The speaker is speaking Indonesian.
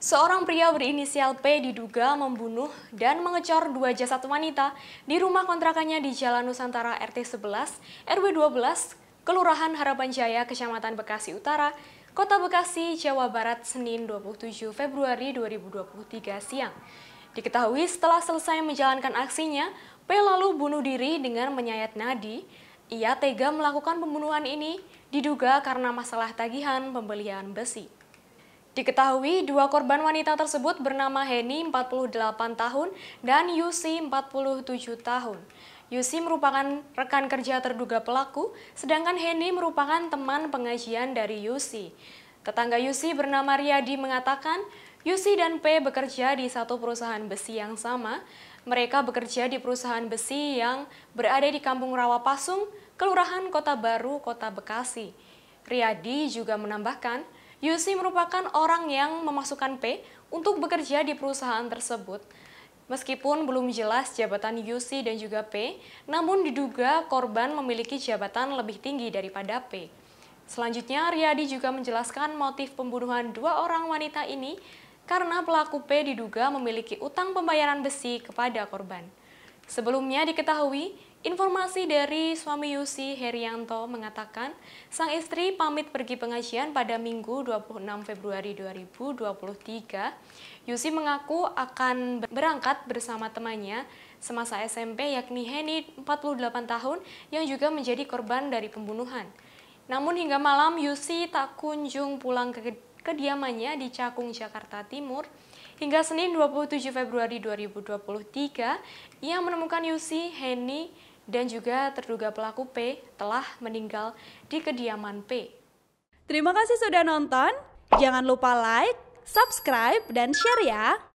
Seorang pria berinisial P diduga membunuh dan mengecor dua jasad wanita di rumah kontrakannya di Jalan Nusantara RT 11, RW 12, Kelurahan Harapan Jaya, Kecamatan Bekasi Utara, Kota Bekasi, Jawa Barat, Senin 27 Februari 2023 siang. Diketahui setelah selesai menjalankan aksinya, P lalu bunuh diri dengan menyayat nadi. Ia tega melakukan pembunuhan ini diduga karena masalah tagihan pembelian besi. Diketahui dua korban wanita tersebut bernama Heni 48 tahun dan Yusi 47 tahun. Yusi merupakan rekan kerja terduga pelaku, sedangkan Heni merupakan teman pengajian dari Yusi. Tetangga Yusi bernama Riyadi mengatakan, Yusi dan P bekerja di satu perusahaan besi yang sama. Mereka bekerja di perusahaan besi yang berada di Kampung Rawa Pasung, Kelurahan Kota Baru, Kota Bekasi. Riyadi juga menambahkan, Yusi merupakan orang yang memasukkan P untuk bekerja di perusahaan tersebut. Meskipun belum jelas jabatan Yusi dan juga P, namun diduga korban memiliki jabatan lebih tinggi daripada P. Selanjutnya, Riyadi juga menjelaskan motif pembunuhan dua orang wanita ini karena pelaku P diduga memiliki utang pembayaran besi kepada korban. Sebelumnya diketahui, Informasi dari suami Yusi Herianto mengatakan, sang istri pamit pergi pengajian pada Minggu 26 Februari 2023. Yusi mengaku akan berangkat bersama temannya semasa SMP yakni Heni 48 tahun yang juga menjadi korban dari pembunuhan. Namun hingga malam Yusi tak kunjung pulang ke kediamannya di Cakung, Jakarta Timur. Hingga Senin 27 Februari 2023, ia menemukan Yusi, Heni, dan juga terduga pelaku P telah meninggal di kediaman P. Terima kasih sudah nonton. Jangan lupa like, subscribe, dan share ya.